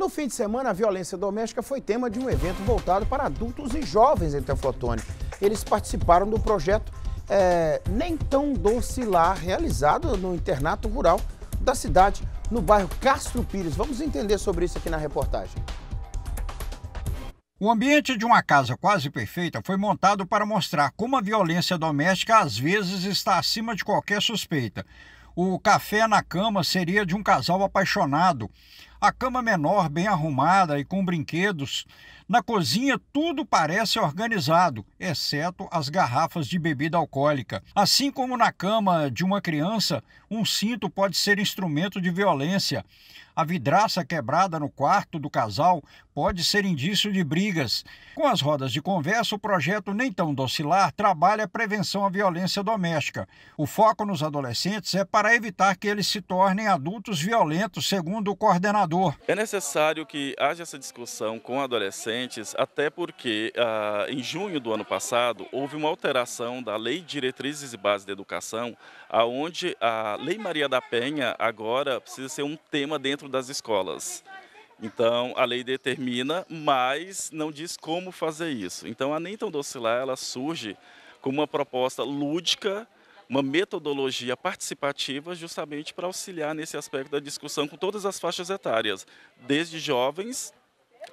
No fim de semana, a violência doméstica foi tema de um evento voltado para adultos e jovens em Teoflotone. Eles participaram do projeto é, Nem Tão Doce Lá, realizado no internato rural da cidade, no bairro Castro Pires. Vamos entender sobre isso aqui na reportagem. O ambiente de uma casa quase perfeita foi montado para mostrar como a violência doméstica às vezes está acima de qualquer suspeita. O café na cama seria de um casal apaixonado a cama menor bem arrumada e com brinquedos. Na cozinha, tudo parece organizado, exceto as garrafas de bebida alcoólica. Assim como na cama de uma criança, um cinto pode ser instrumento de violência. A vidraça quebrada no quarto do casal pode ser indício de brigas. Com as rodas de conversa, o projeto Nem Tão Docilar trabalha a prevenção à violência doméstica. O foco nos adolescentes é para evitar que eles se tornem adultos violentos, segundo o coordenador é necessário que haja essa discussão com adolescentes, até porque ah, em junho do ano passado houve uma alteração da Lei Diretrizes e Bases da Educação, aonde a Lei Maria da Penha agora precisa ser um tema dentro das escolas. Então, a lei determina, mas não diz como fazer isso. Então, a Nem Tão Docilar, ela surge como uma proposta lúdica, uma metodologia participativa justamente para auxiliar nesse aspecto da discussão com todas as faixas etárias, desde jovens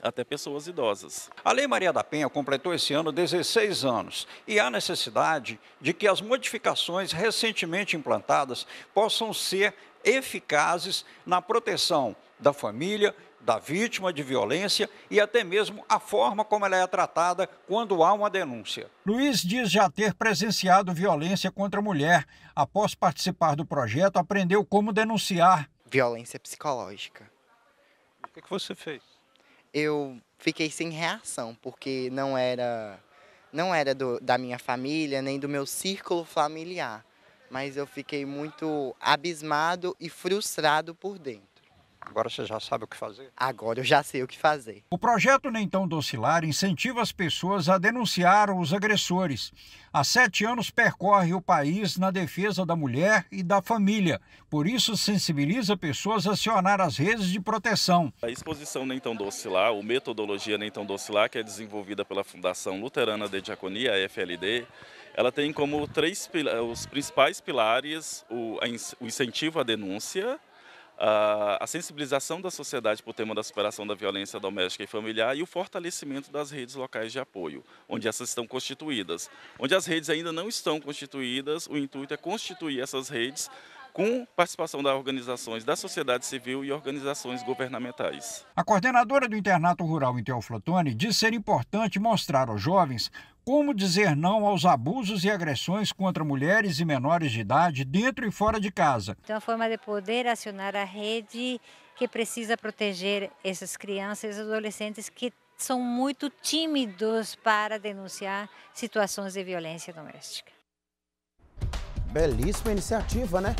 até pessoas idosas. A Lei Maria da Penha completou esse ano 16 anos e há necessidade de que as modificações recentemente implantadas possam ser eficazes na proteção da família, da vítima de violência e até mesmo a forma como ela é tratada quando há uma denúncia. Luiz diz já ter presenciado violência contra a mulher. Após participar do projeto, aprendeu como denunciar. Violência psicológica. O que, é que você fez? eu fiquei sem reação, porque não era não era do, da minha família, nem do meu círculo familiar, mas eu fiquei muito abismado e frustrado por dentro. Agora você já sabe o que fazer? Agora eu já sei o que fazer. O projeto Nem Tão Docilar incentiva as pessoas a denunciar os agressores. Há sete anos percorre o país na defesa da mulher e da família. Por isso, sensibiliza pessoas a acionar as redes de proteção. A exposição Nem Tão Docilar, ou metodologia Nem Tão Docilar, que é desenvolvida pela Fundação Luterana de Diaconia, a FLD, ela tem como três os principais pilares o, o incentivo à denúncia, a, sensibilização da sociedade para o tema da superação da violência doméstica e familiar e o fortalecimento das redes locais de apoio, onde essas estão constituídas. Onde as redes ainda não estão constituídas, o intuito é constituir essas redes com participação das organizações da sociedade civil e organizações governamentais. A coordenadora do Internato Rural em Teoflotone diz ser importante mostrar aos jovens como dizer não aos abusos e agressões contra mulheres e menores de idade dentro e fora de casa. Então, é a forma de poder acionar a rede que precisa proteger essas crianças e adolescentes que são muito tímidos para denunciar situações de violência doméstica. Belíssima iniciativa, né?